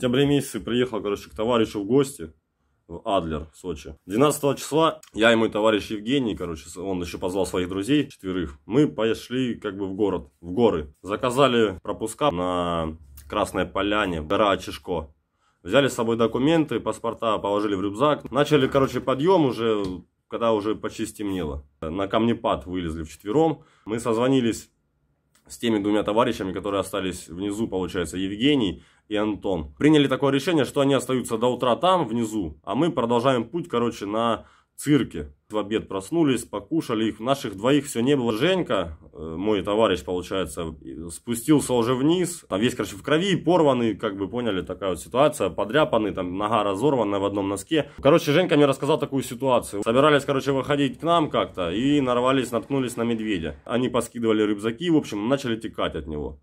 сентябре месяце приехал, короче, к товарищу в гости в Адлер, в Сочи. 12 числа я и мой товарищ Евгений, короче, он еще позвал своих друзей, четверых. Мы пошли как бы в город, в горы. Заказали пропуска на Красной Поляне, гора Чешко. Взяли с собой документы, паспорта положили в рюкзак. Начали, короче, подъем уже, когда уже почти стемнело. На камнепад вылезли вчетвером. Мы созвонились с теми двумя товарищами, которые остались внизу, получается, Евгений и Антон. Приняли такое решение, что они остаются до утра там, внизу, а мы продолжаем путь, короче, на цирке. В обед проснулись, покушали их. Наших двоих все не было. Женька Э, мой товарищ, получается, спустился уже вниз, там весь, короче, в крови, порванный, как бы поняли, такая вот ситуация, подряпанный, там нога разорванная в одном носке. Короче, Женька мне рассказал такую ситуацию. Собирались, короче, выходить к нам как-то и нарвались, наткнулись на медведя. Они поскидывали рюкзаки, в общем, начали текать от него.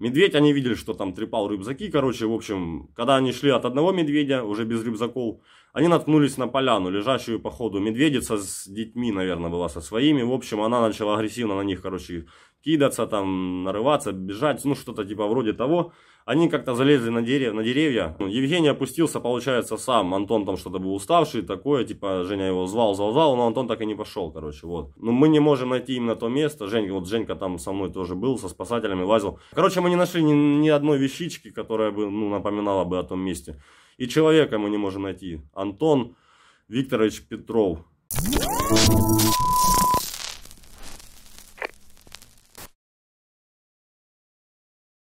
Медведь, они видели, что там трепал рюкзаки, короче, в общем, когда они шли от одного медведя, уже без рюкзаков, они наткнулись на поляну, лежащую по ходу медведица с детьми, наверное, была со своими, в общем, она начала агрессивно на них, короче, кидаться, там, нарываться, бежать, ну, что-то типа вроде того. Они как-то залезли на, дерев на деревья, Евгений опустился, получается, сам, Антон там что-то был уставший, такое, типа, Женя его звал, звал, звал, но Антон так и не пошел, короче, вот. Но ну, мы не можем найти именно то место, Женька, вот Женька там со мной тоже был, со спасателями лазил. Короче, мы не нашли ни, ни одной вещички, которая бы ну, напоминала бы о том месте. И человека мы не можем найти. Антон Викторович Петров.